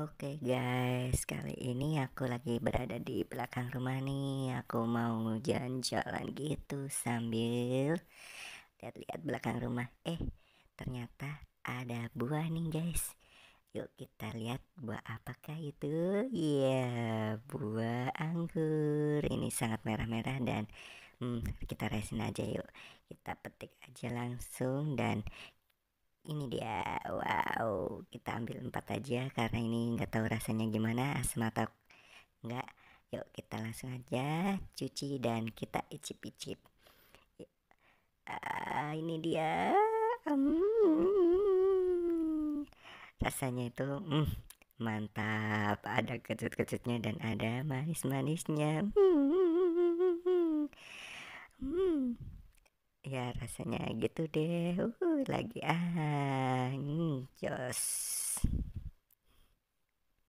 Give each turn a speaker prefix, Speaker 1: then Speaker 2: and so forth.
Speaker 1: Oke okay guys, kali ini aku lagi berada di belakang rumah nih. Aku mau jalan-jalan gitu sambil lihat-lihat belakang rumah. Eh, ternyata ada buah nih guys. Yuk kita lihat buah apakah itu? Iya, yeah, buah anggur. Ini sangat merah-merah dan hmm, kita resin aja yuk. Kita petik aja langsung dan ini dia wow kita ambil empat aja karena ini nggak tahu rasanya gimana asam atau nggak yuk kita langsung aja cuci dan kita icip icip uh, ah, ini dia hmm. rasanya itu hmm, mantap ada kecut kecutnya dan ada manis manisnya hmm. ya rasanya gitu deh uh, lagi ah jos